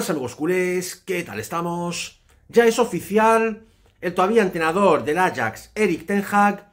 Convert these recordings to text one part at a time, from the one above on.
buenas amigos culés, ¿qué tal estamos? Ya es oficial, el todavía entrenador del Ajax, Eric Ten Hag,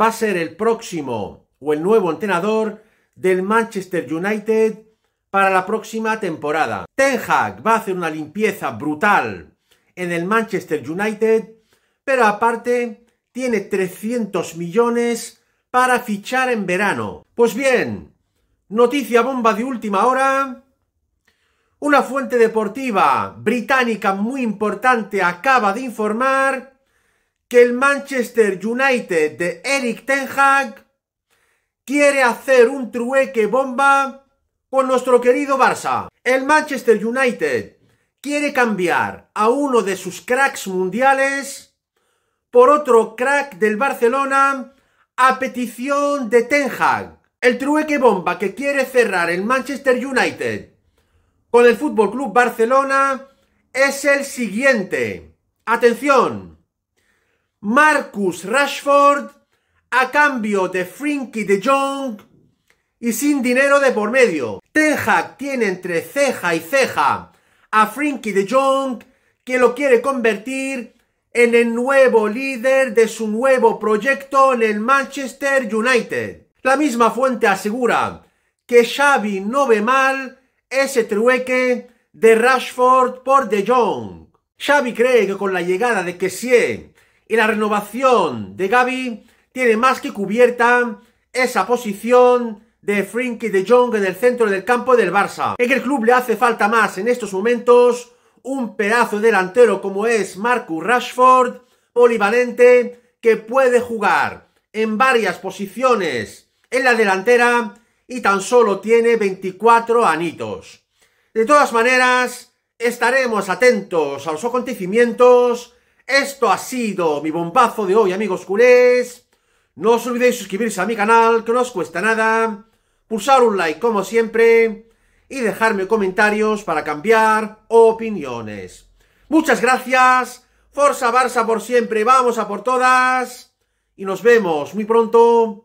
va a ser el próximo o el nuevo entrenador del Manchester United para la próxima temporada. Ten Hag va a hacer una limpieza brutal en el Manchester United, pero aparte tiene 300 millones para fichar en verano. Pues bien, noticia bomba de última hora. Una fuente deportiva británica muy importante acaba de informar que el Manchester United de Eric Ten Hag quiere hacer un trueque bomba con nuestro querido Barça. El Manchester United quiere cambiar a uno de sus cracks mundiales por otro crack del Barcelona a petición de Ten Hag. El trueque bomba que quiere cerrar el Manchester United con el Fútbol Club Barcelona es el siguiente. Atención. Marcus Rashford a cambio de Frinky de Jong y sin dinero de por medio. Ten Hag tiene entre ceja y ceja a Frinky de Jong que lo quiere convertir en el nuevo líder de su nuevo proyecto en el Manchester United. La misma fuente asegura que Xavi no ve mal ese trueque de Rashford por De Jong. Xavi cree que con la llegada de Kessie y la renovación de Gaby tiene más que cubierta esa posición de Frenkie de Jong en el centro del campo del Barça. En el club le hace falta más en estos momentos un pedazo delantero como es Marcus Rashford, polivalente, que puede jugar en varias posiciones en la delantera y tan solo tiene 24 anitos. De todas maneras, estaremos atentos a los acontecimientos. Esto ha sido mi bombazo de hoy, amigos culés. No os olvidéis suscribirse a mi canal, que no os cuesta nada. Pulsar un like, como siempre. Y dejarme comentarios para cambiar opiniones. Muchas gracias. Forza Barça por siempre. Vamos a por todas. Y nos vemos muy pronto